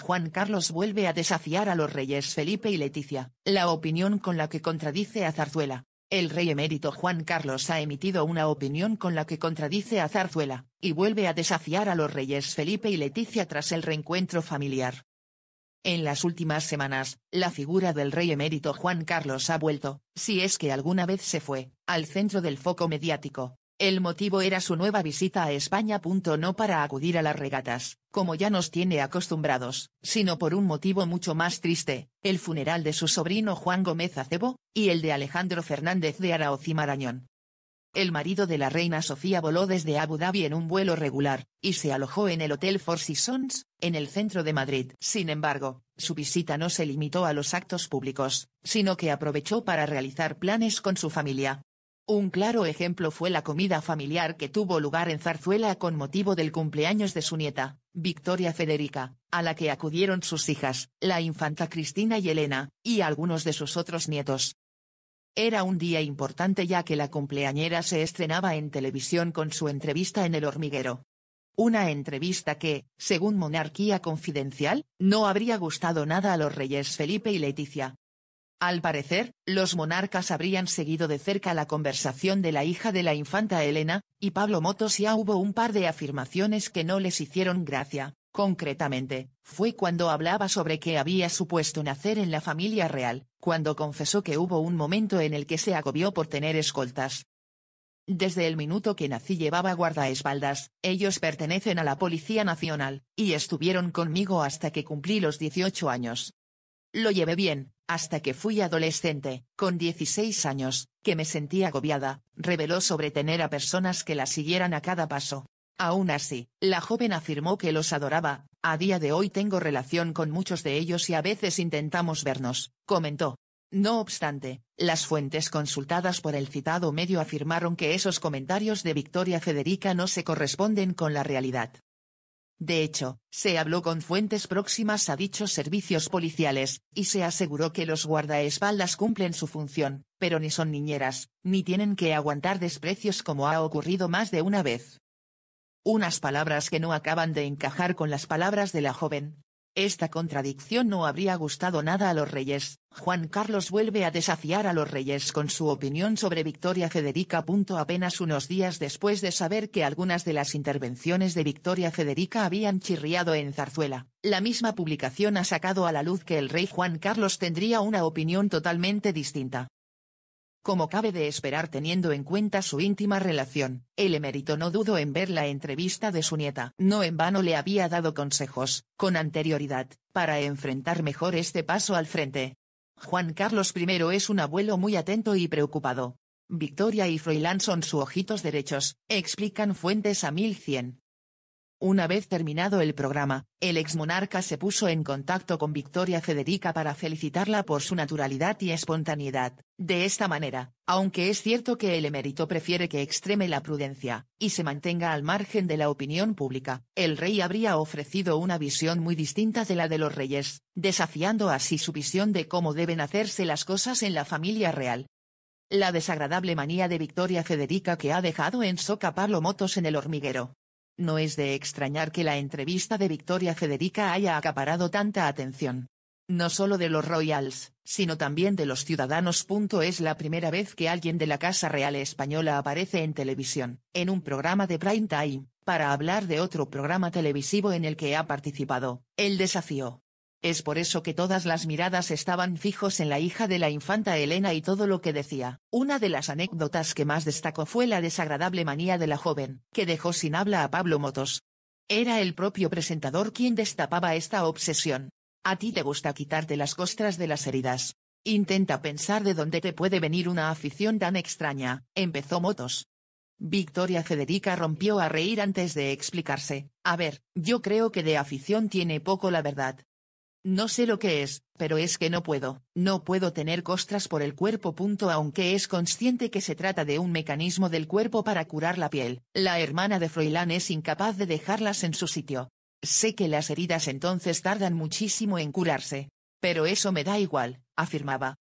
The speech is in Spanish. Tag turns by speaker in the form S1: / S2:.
S1: Juan Carlos vuelve a desafiar a los reyes Felipe y Leticia, la opinión con la que contradice a Zarzuela. El rey emérito Juan Carlos ha emitido una opinión con la que contradice a Zarzuela, y vuelve a desafiar a los reyes Felipe y Leticia tras el reencuentro familiar. En las últimas semanas, la figura del rey emérito Juan Carlos ha vuelto, si es que alguna vez se fue, al centro del foco mediático, el motivo era su nueva visita a España. No para acudir a las regatas, como ya nos tiene acostumbrados, sino por un motivo mucho más triste, el funeral de su sobrino Juan Gómez Acebo, y el de Alejandro Fernández de Araoz y Marañón. El marido de la reina Sofía voló desde Abu Dhabi en un vuelo regular, y se alojó en el Hotel Four Seasons, en el centro de Madrid. Sin embargo, su visita no se limitó a los actos públicos, sino que aprovechó para realizar planes con su familia, un claro ejemplo fue la comida familiar que tuvo lugar en Zarzuela con motivo del cumpleaños de su nieta, Victoria Federica, a la que acudieron sus hijas, la infanta Cristina y Elena, y algunos de sus otros nietos. Era un día importante ya que la cumpleañera se estrenaba en televisión con su entrevista en El hormiguero. Una entrevista que, según Monarquía Confidencial, no habría gustado nada a los reyes Felipe y Leticia, al parecer, los monarcas habrían seguido de cerca la conversación de la hija de la infanta Elena, y Pablo Motos ya hubo un par de afirmaciones que no les hicieron gracia, concretamente, fue cuando hablaba sobre que había supuesto nacer en la familia real, cuando confesó que hubo un momento en el que se agobió por tener escoltas. Desde el minuto que nací llevaba guardaespaldas, ellos pertenecen a la Policía Nacional, y estuvieron conmigo hasta que cumplí los 18 años. Lo llevé bien, hasta que fui adolescente, con 16 años, que me sentí agobiada, reveló sobre tener a personas que la siguieran a cada paso. Aún así, la joven afirmó que los adoraba, a día de hoy tengo relación con muchos de ellos y a veces intentamos vernos, comentó. No obstante, las fuentes consultadas por el citado medio afirmaron que esos comentarios de Victoria Federica no se corresponden con la realidad. De hecho, se habló con fuentes próximas a dichos servicios policiales, y se aseguró que los guardaespaldas cumplen su función, pero ni son niñeras, ni tienen que aguantar desprecios como ha ocurrido más de una vez. Unas palabras que no acaban de encajar con las palabras de la joven, esta contradicción no habría gustado nada a los reyes. Juan Carlos vuelve a desafiar a los reyes con su opinión sobre Victoria Federica. Apenas unos días después de saber que algunas de las intervenciones de Victoria Federica habían chirriado en Zarzuela, la misma publicación ha sacado a la luz que el rey Juan Carlos tendría una opinión totalmente distinta. Como cabe de esperar teniendo en cuenta su íntima relación, el emérito no dudó en ver la entrevista de su nieta. No en vano le había dado consejos, con anterioridad, para enfrentar mejor este paso al frente. Juan Carlos I es un abuelo muy atento y preocupado. Victoria y Froilán son sus ojitos derechos, explican fuentes a 1100. Una vez terminado el programa, el exmonarca se puso en contacto con Victoria Federica para felicitarla por su naturalidad y espontaneidad. De esta manera, aunque es cierto que el emérito prefiere que extreme la prudencia, y se mantenga al margen de la opinión pública, el rey habría ofrecido una visión muy distinta de la de los reyes, desafiando así su visión de cómo deben hacerse las cosas en la familia real. La desagradable manía de Victoria Federica que ha dejado en soca Pablo Motos en el hormiguero, no es de extrañar que la entrevista de Victoria Federica haya acaparado tanta atención. No solo de los Royals, sino también de los ciudadanos. Es la primera vez que alguien de la Casa Real Española aparece en televisión, en un programa de prime time, para hablar de otro programa televisivo en el que ha participado, El Desafío. Es por eso que todas las miradas estaban fijos en la hija de la infanta Elena y todo lo que decía. Una de las anécdotas que más destacó fue la desagradable manía de la joven, que dejó sin habla a Pablo Motos. Era el propio presentador quien destapaba esta obsesión. A ti te gusta quitarte las costras de las heridas. Intenta pensar de dónde te puede venir una afición tan extraña, empezó Motos. Victoria Federica rompió a reír antes de explicarse. A ver, yo creo que de afición tiene poco la verdad, no sé lo que es, pero es que no puedo, no puedo tener costras por el cuerpo. Punto aunque es consciente que se trata de un mecanismo del cuerpo para curar la piel, la hermana de Froilán es incapaz de dejarlas en su sitio. Sé que las heridas entonces tardan muchísimo en curarse. Pero eso me da igual, afirmaba,